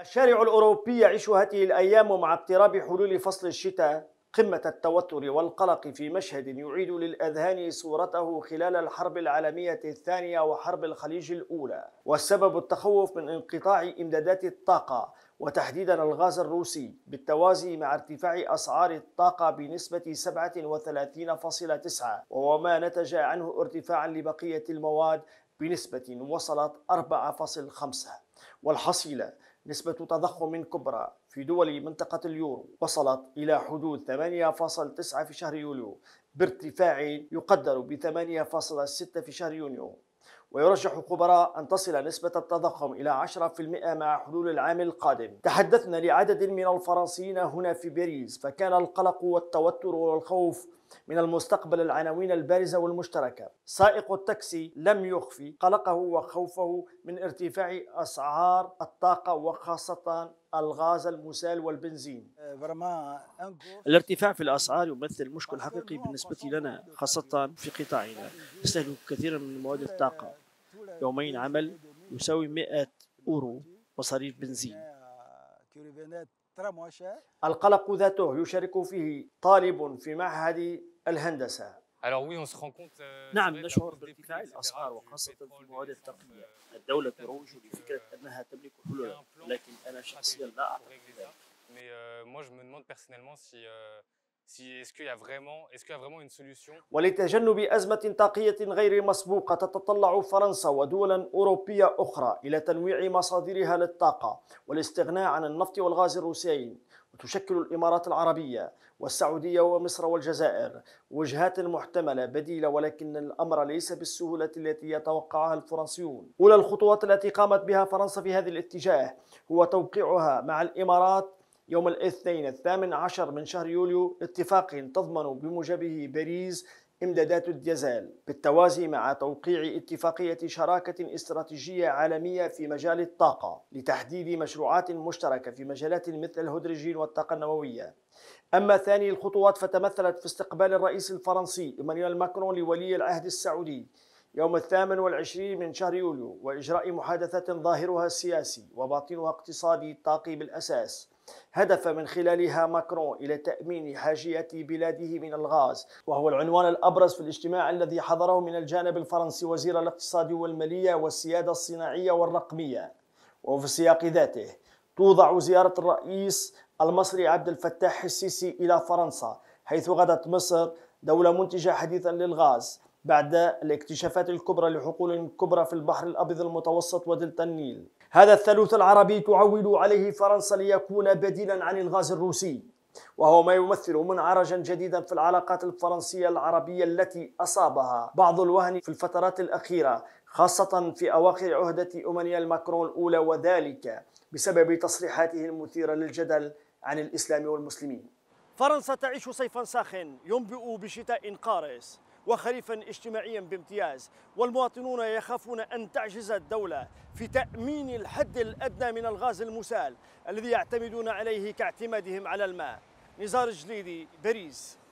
الشارع الأوروبي يعيش هذه الأيام مع اقتراب حلول فصل الشتاء قمة التوتر والقلق في مشهد يعيد للأذهان صورته خلال الحرب العالمية الثانية وحرب الخليج الأولى والسبب التخوف من انقطاع إمدادات الطاقة وتحديدا الغاز الروسي بالتوازي مع ارتفاع أسعار الطاقة بنسبة 37.9 وما نتج عنه ارتفاعا لبقية المواد بنسبة وصلت 4.5 والحصيلة نسبة تضخم كبرى في دول منطقة اليورو وصلت إلى حدود 8.9 في شهر يوليو بارتفاع يقدر ب 8.6 في شهر يونيو ويرجح خبراء أن تصل نسبة التضخم إلى 10% مع حلول العام القادم تحدثنا لعدد من الفرنسيين هنا في باريس فكان القلق والتوتر والخوف من المستقبل العناوين البارزة والمشتركة سائق التاكسي لم يخفي قلقه وخوفه من ارتفاع أسعار الطاقة وخاصة الغاز المسال والبنزين الارتفاع في الأسعار يمثل مشكل حقيقي بالنسبة لنا خاصة في قطاعنا نستهلك كثيرا من مواد الطاقة يومين عمل يساوي 100 أورو مصاريف بنزين القلق ذاته يشارك فيه طالب في معهد الهندسة euh, نعم نشعر بارتفاع الأسعار وخاصة euh, في المواد euh, التقنية الدولة تروج لفكرة أنها تملك حلولا لكن أنا شخصيا لا أعتقد ذلك si est-ce qu'il y a vraiment est-ce qu'il y a vraiment une solution ولتجنب أزمة طاقية غير مسبوقة تتطلع فرنسا ودولا أوروبية أخرى إلى تنويع مصادرها للطاقة والاستغناء عن النفط والغاز الروسيين وتشكل الإمارات العربية والسعودية ومصر والجزائر وجهات محتملة بديلة ولكن الأمر ليس بالسهولة التي يتوقعها الفرنسيون أولى الخطوات التي قامت بها فرنسا في هذا الاتجاه هو توقيعها مع الإمارات يوم الاثنين الثامن عشر من شهر يوليو اتفاق تضمن بموجبه باريس إمدادات الديزل بالتوازي مع توقيع اتفاقية شراكة استراتيجية عالمية في مجال الطاقة لتحديد مشروعات مشتركة في مجالات مثل الهيدروجين والطاقة النووية أما ثاني الخطوات فتمثلت في استقبال الرئيس الفرنسي إيمانويل ماكرون لولي العهد السعودي يوم الثامن والعشرين من شهر يوليو وإجراء محادثة ظاهرها سياسي وباطنها اقتصادي طاقي بالأساس هدف من خلالها ماكرون إلى تأمين حاجية بلاده من الغاز وهو العنوان الأبرز في الاجتماع الذي حضره من الجانب الفرنسي وزير الاقتصاد والمالية والسيادة الصناعية والرقمية وفي سياق ذاته توضع زيارة الرئيس المصري عبد الفتاح السيسي إلى فرنسا حيث غدت مصر دولة منتجة حديثا للغاز بعد الاكتشافات الكبرى لحقول كبرى في البحر الأبيض المتوسط ودلتا النيل هذا الثالوث العربي تعول عليه فرنسا ليكون بديلا عن الغاز الروسي وهو ما يمثل منعرجا جديدا في العلاقات الفرنسية العربية التي أصابها بعض الوهن في الفترات الأخيرة خاصة في أواخر عهدة أمانيا ماكرون الأولى وذلك بسبب تصريحاته المثيرة للجدل عن الإسلام والمسلمين فرنسا تعيش صيفا ساخن ينبئ بشتاء قارس وخريفا اجتماعيا بامتياز والمواطنون يخافون أن تعجز الدولة في تأمين الحد الأدنى من الغاز المسال الذي يعتمدون عليه كاعتمادهم على الماء نزار جليدي بريز